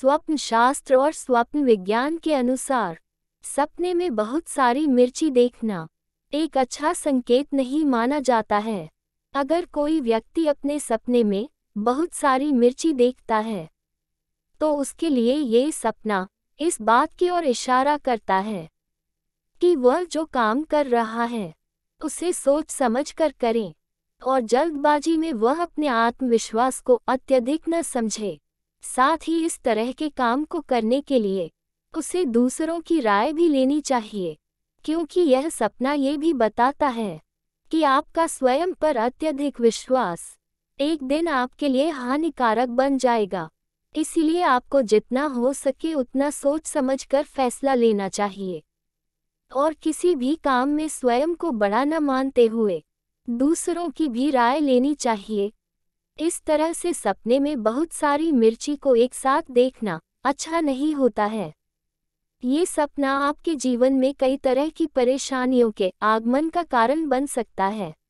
स्वप्न शास्त्र और स्वप्न विज्ञान के अनुसार सपने में बहुत सारी मिर्ची देखना एक अच्छा संकेत नहीं माना जाता है अगर कोई व्यक्ति अपने सपने में बहुत सारी मिर्ची देखता है तो उसके लिए ये सपना इस बात की ओर इशारा करता है कि वह जो काम कर रहा है उसे सोच समझ कर करें और जल्दबाजी में वह अपने आत्मविश्वास को अत्यधिक न समझे साथ ही इस तरह के काम को करने के लिए उसे दूसरों की राय भी लेनी चाहिए क्योंकि यह सपना ये भी बताता है कि आपका स्वयं पर अत्यधिक विश्वास एक दिन आपके लिए हानिकारक बन जाएगा इसलिए आपको जितना हो सके उतना सोच समझकर फैसला लेना चाहिए और किसी भी काम में स्वयं को बड़ा न मानते हुए दूसरों की भी राय लेनी चाहिए इस तरह से सपने में बहुत सारी मिर्ची को एक साथ देखना अच्छा नहीं होता है ये सपना आपके जीवन में कई तरह की परेशानियों के आगमन का कारण बन सकता है